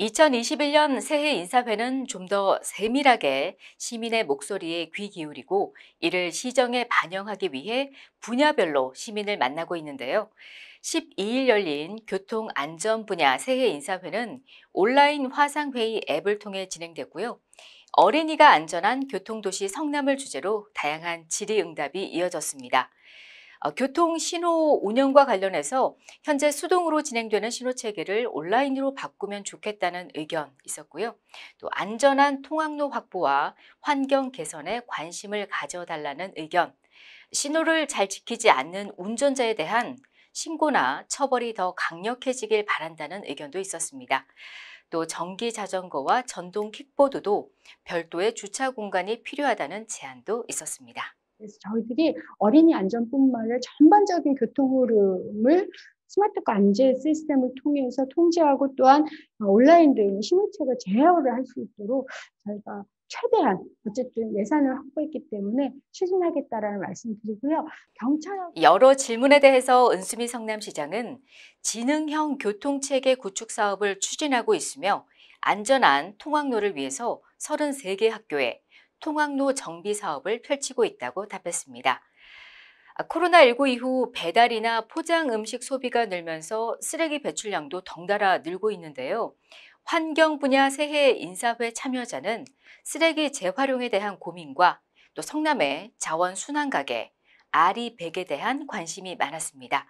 2021년 새해 인사회는 좀 더 세밀하게 시민의 목소리에 귀 기울이고 이를 시정에 반영하기 위해 분야별로 시민을 만나고 있는데요. 12일 열린 교통안전 분야 새해 인사회는 온라인 화상회의 앱을 통해 진행됐고요. 어린이가 안전한 교통도시 성남을 주제로 다양한 질의응답이 이어졌습니다. 어, 교통 신호 운영과 관련해서 현재 수동으로 진행되는 신호 체계를 온라인으로 바꾸면 좋겠다는 의견 있었고요. 또 안전한 통학로 확보와 환경 개선에 관심을 가져달라는 의견, 신호를 잘 지키지 않는 운전자에 대한 신고나 처벌이 더 강력해지길 바란다는 의견도 있었습니다. 또 전기 자전거와 전동 킥보드도 별도의 주차 공간이 필요하다는 제안도 있었습니다. 그래서 저희들이 어린이 안전뿐만 아니라 전반적인 교통 흐름을 스마트과 안제 시스템을 통해서 통제하고 또한 온라인 등 신호체가 제어를 할 수 있도록 저희가 최대한 어쨌든 예산을 확보했기 때문에 추진하겠다라는 말씀드리고요. 경찰 여러 질문에 대해서 은수미 성남시장은 지능형 교통체계 구축 사업을 추진하고 있으며 안전한 통학로를 위해서 33개 학교에 통학로 정비 사업을 펼치고 있다고 답했습니다. 아, 코로나19 이후 배달이나 포장 음식 소비가 늘면서 쓰레기 배출량도 덩달아 늘고 있는데요. 환경 분야 새해 인사회 참여자는 쓰레기 재활용에 대한 고민과 또 성남의 자원 순환 가게, 아리 백에 대한 관심이 많았습니다.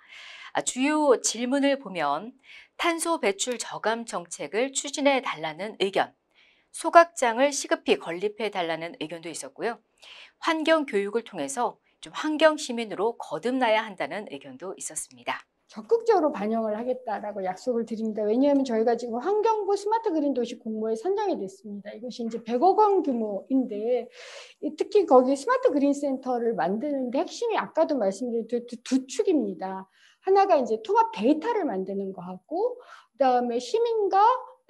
아, 주요 질문을 보면 탄소 배출 저감 정책을 추진해 달라는 의견, 소각장을 시급히 건립해 달라는 의견도 있었고요. 환경 교육을 통해서 좀 환경 시민으로 거듭나야 한다는 의견도 있었습니다. 적극적으로 반영을 하겠다라고 약속을 드립니다. 왜냐하면 저희가 지금 환경부 스마트 그린 도시 공모에 선정이 됐습니다. 이것이 이제 100억 원 규모인데 특히 거기 스마트 그린 센터를 만드는데 핵심이 아까도 말씀드린 두, 두, 두 축입니다. 하나가 이제 통합 데이터를 만드는 거하고 그다음에 시민과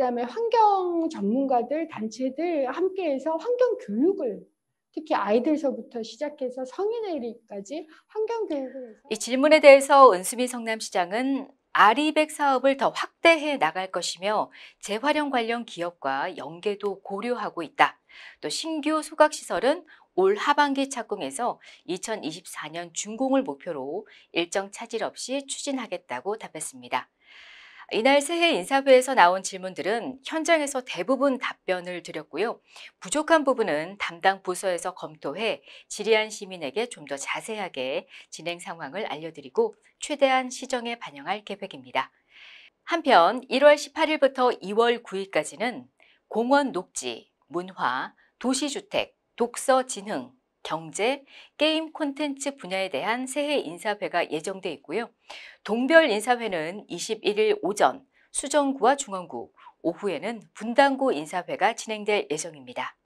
그다음에 환경 전문가들, 단체들 함께해서 환경 교육을 특히 아이들서부터 시작해서 성인에까지 환경 교육을 해서 이 질문에 대해서 은수미 성남시장은 아리백 사업을 더 확대해 나갈 것이며 재활용 관련 기업과 연계도 고려하고 있다. 또 신규 소각시설은 올 하반기 착공해서 2024년 준공을 목표로 일정 차질 없이 추진하겠다고 답했습니다. 이날 새해 인사회에서 나온 질문들은 현장에서 대부분 답변을 드렸고요. 부족한 부분은 담당 부서에서 검토해 질의한 시민에게 좀 더 자세하게 진행 상황을 알려드리고 최대한 시정에 반영할 계획입니다. 한편 1월 18일부터 2월 9일까지는 공원 녹지, 문화, 도시주택, 독서 진흥, 경제, 게임 콘텐츠 분야에 대한 새해 인사회가 예정돼 있고요. 동별 인사회는 21일 오전 수정구와 중원구, 오후에는 분당구 인사회가 진행될 예정입니다.